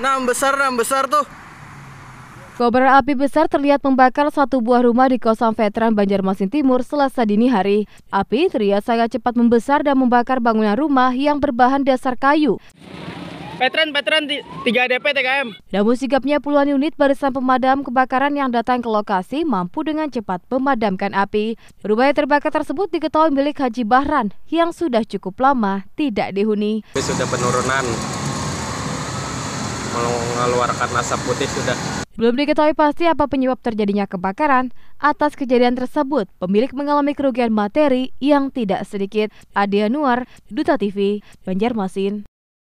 Enam besar, enam besar tuh. Kobaran api besar terlihat membakar satu buah rumah di kosong veteran Banjarmasin Timur selasa dini hari. Api terlihat sangat cepat membesar dan membakar bangunan rumah yang berbahan dasar kayu. Veteran, veteran 3 DP TKM. Namun sigapnya puluhan unit barisan pemadam kebakaran yang datang ke lokasi mampu dengan cepat memadamkan api. Rumah yang terbakar tersebut diketahui milik Haji Bahran yang sudah cukup lama tidak dihuni. Sudah penurunan mengeluarkan asap putih sudah. Belum diketahui pasti apa penyebab terjadinya kebakaran. Atas kejadian tersebut, pemilik mengalami kerugian materi yang tidak sedikit. Adia Nuar, Duta TV, Banjarmasin.